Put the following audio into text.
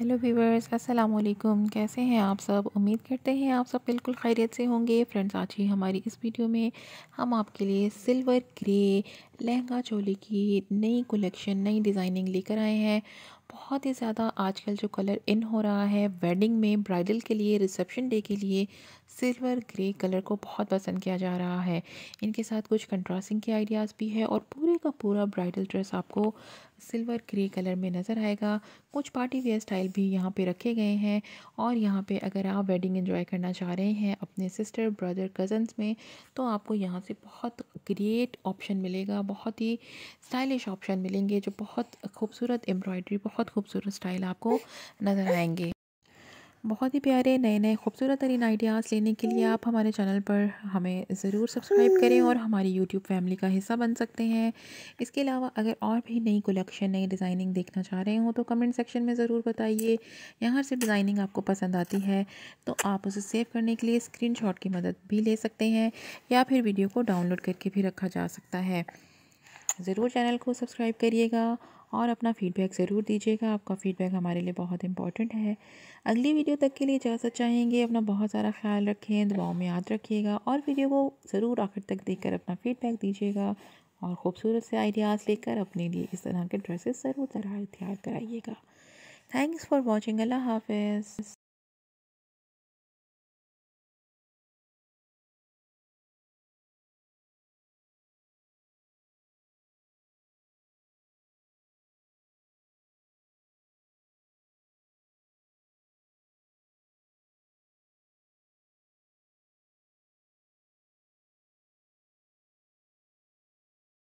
hello viewers अस्सलाम वालेकुम कैसे हैं आप सब उम्मीद करते हैं आप सब बिल्कुल खैरियत से होंगे फ्रेंड्स आज ही हमारी इस वीडियो में हम आपके लिए सिल्वर ग्रे लहंगा चोली की नई कलेक्शन नई डिज़ाइनिंग लेकर आए हैं बहुत ही ज़्यादा आजकल जो कलर इन हो रहा है वेडिंग में ब्राइडल के लिए रिसेप्शन डे के लिए सिल्वर ग्रे कलर को बहुत पसंद किया जा रहा है इनके साथ कुछ कंट्रास्टिंग के आइडियाज़ भी है और पूरे का पूरा ब्राइडल ड्रेस आपको सिल्वर ग्रे कलर में नज़र आएगा कुछ पार्टी वेयर स्टाइल भी यहाँ पे रखे गए हैं और यहाँ पे अगर आप वेडिंग एंजॉय करना चाह रहे हैं अपने सिस्टर ब्रदर कज़न्स में तो आपको यहाँ से बहुत ग्रेट ऑप्शन मिलेगा बहुत ही स्टाइलिश ऑप्शन मिलेंगे जो बहुत खूबसूरत एम्ब्रॉयडरी बहुत बहुत खूबसूरत स्टाइल आपको नज़र आएंगे बहुत ही प्यारे नए नए खूबसूरत तरीन आइडियाज़ लेने के लिए आप हमारे चैनल पर हमें ज़रूर सब्सक्राइब करें और हमारी यूट्यूब फैमिली का हिस्सा बन सकते हैं इसके अलावा अगर और भी नई कलेक्शन नई डिज़ाइनिंग देखना चाह रहे हो तो कमेंट सेक्शन में ज़रूर बताइए यहाँ से डिज़ाइनिंग आपको पसंद आती है तो आप उसे सेव करने के लिए स्क्रीन की मदद भी ले सकते हैं या फिर वीडियो को डाउनलोड करके भी रखा जा सकता है ज़रूर चैनल को सब्सक्राइब करिएगा और अपना फीडबैक ज़रूर दीजिएगा आपका फीडबैक हमारे लिए बहुत इंपॉर्टेंट है अगली वीडियो तक के लिए इजाज़त चाहेंगे अपना बहुत सारा ख्याल रखें दुआओं में याद रखिएगा और वीडियो को ज़रूर आखिर तक देखकर अपना फीडबैक दीजिएगा और ख़ूबसूरत से आइडियाज़ लेकर अपने लिए इस तरह के ड्रेसेस ज़रूर तरह तैयार कराइएगा थैंक्स फॉर वॉचिंग अल्लाह हाफिज़